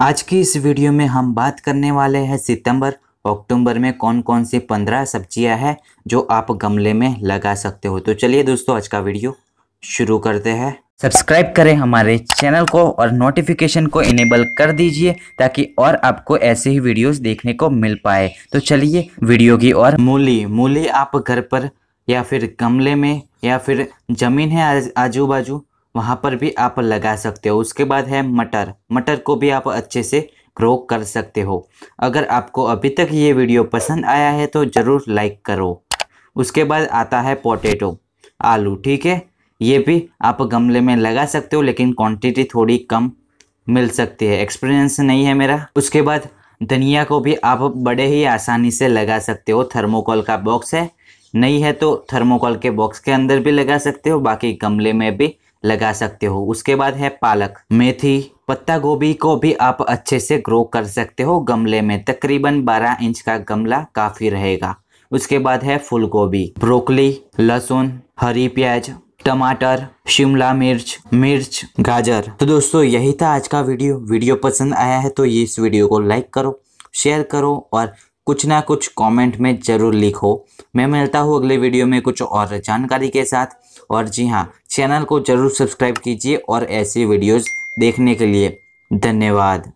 आज की इस वीडियो में हम बात करने वाले हैं सितंबर अक्टूबर में कौन कौन सी पंद्रह सब्जियां हैं जो आप गमले में लगा सकते हो तो चलिए दोस्तों आज का वीडियो शुरू करते हैं सब्सक्राइब करें हमारे चैनल को और नोटिफिकेशन को इनेबल कर दीजिए ताकि और आपको ऐसे ही वीडियोस देखने को मिल पाए तो चलिए वीडियो की और मूली मूली आप घर पर या फिर गमले में या फिर ज़मीन है आजू बाजू वहाँ पर भी आप लगा सकते हो उसके बाद है मटर मटर को भी आप अच्छे से ग्रो कर सकते हो अगर आपको अभी तक ये वीडियो पसंद आया है तो ज़रूर लाइक करो उसके बाद आता है पोटैटो आलू ठीक है ये भी आप गमले में लगा सकते हो लेकिन क्वांटिटी थोड़ी कम मिल सकती है एक्सपीरियंस नहीं है मेरा उसके बाद धनिया को भी आप बड़े ही आसानी से लगा सकते हो थर्मोकॉल का बॉक्स है नहीं है तो थर्मोकॉल के बॉक्स के अंदर भी लगा सकते हो बाकी गमले में भी लगा सकते हो उसके बाद है पालक मेथी पत्ता गोभी को भी आप अच्छे से ग्रो कर सकते हो गमले में तकरीबन 12 इंच का गमला काफ़ी रहेगा उसके बाद है फूल गोभी ब्रोकली लहसुन हरी प्याज टमाटर शिमला मिर्च मिर्च गाजर तो दोस्तों यही था आज का वीडियो वीडियो पसंद आया है तो ये इस वीडियो को लाइक करो शेयर करो और कुछ ना कुछ कमेंट में ज़रूर लिखो मैं मिलता हूँ अगले वीडियो में कुछ और जानकारी के साथ और जी हाँ चैनल को जरूर सब्सक्राइब कीजिए और ऐसी वीडियोज़ देखने के लिए धन्यवाद